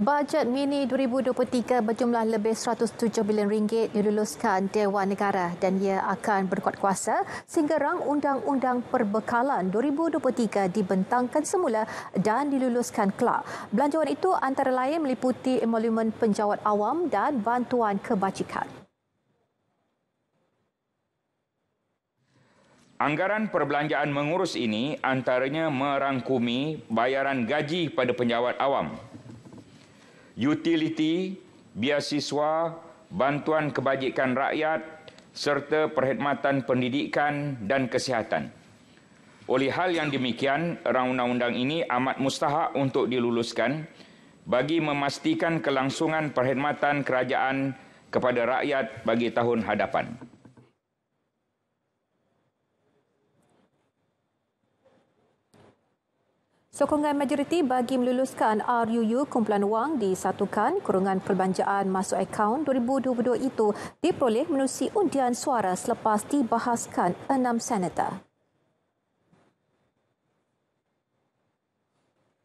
Bajet mini 2023 berjumlah lebih 107 bilion ringgit diluluskan Dewan Negara dan ia akan berkuat kuasa sehingga rang undang-undang perbekalan 2023 dibentangkan semula dan diluluskan kelak. Belanjawan itu antara lain meliputi emolumen penjawat awam dan bantuan kebajikan. Anggaran perbelanjaan mengurus ini antaranya merangkumi bayaran gaji pada penjawat awam utiliti, biasiswa, bantuan kebajikan rakyat serta perkhidmatan pendidikan dan kesihatan. Oleh hal yang demikian, era undang-undang ini amat mustahak untuk diluluskan bagi memastikan kelangsungan perkhidmatan kerajaan kepada rakyat bagi tahun hadapan. Sokongan majoriti bagi meluluskan RUU kumpulan wang disatukan kurungan perbanjaan masuk akaun 2022 itu diperoleh melalui undian suara selepas dibahaskan enam senator.